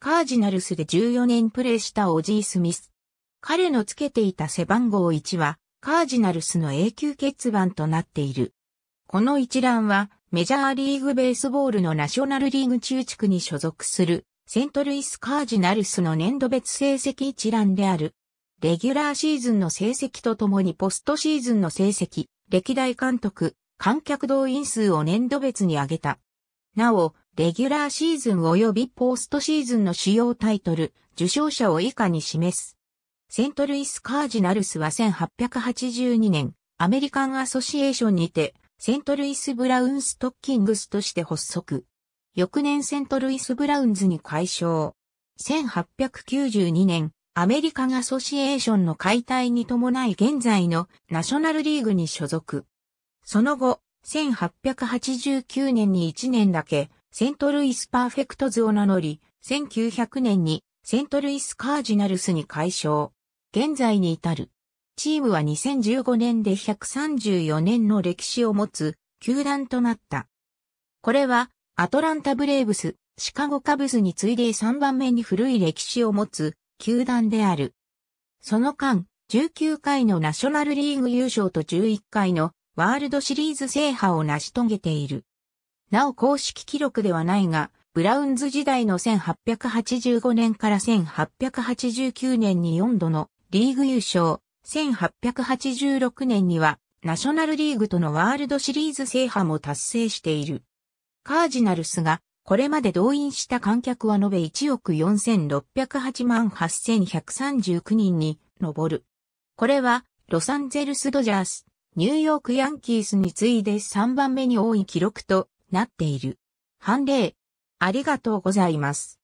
カージナルスで14年プレーしたオジー・スミス。彼のつけていた背番号1は、カージナルスの永久欠番となっている。この一覧は、メジャーリーグベースボールのナショナルリーグ中地区に所属する、セントルイス・カージナルスの年度別成績一覧である。レギュラーシーズンの成績とともにポストシーズンの成績、歴代監督、観客動員数を年度別に上げた。なお、レギュラーシーズン及びポストシーズンの主要タイトル、受賞者を以下に示す。セントルイス・カージナルスは1882年、アメリカン・アソシエーションにて、セントルイス・ブラウン・ストッキングスとして発足。翌年セントルイス・ブラウンズに解消。1892年、アメリカン・アソシエーションの解体に伴い現在のナショナルリーグに所属。その後、1889年に1年だけ、セントルイスパーフェクトズを名乗り、1900年にセントルイスカージナルスに改称。現在に至る。チームは2015年で134年の歴史を持つ球団となった。これはアトランタブレーブス、シカゴカブスに次いで3番目に古い歴史を持つ球団である。その間、19回のナショナルリーグ優勝と11回のワールドシリーズ制覇を成し遂げている。なお公式記録ではないが、ブラウンズ時代の1885年から1889年に4度のリーグ優勝、1886年にはナショナルリーグとのワールドシリーズ制覇も達成している。カージナルスがこれまで動員した観客は延べ1億4608万8139人に上る。これはロサンゼルスドジャースニューヨークヤンキースに次いで3番目に多い記録となっている。判例、ありがとうございます。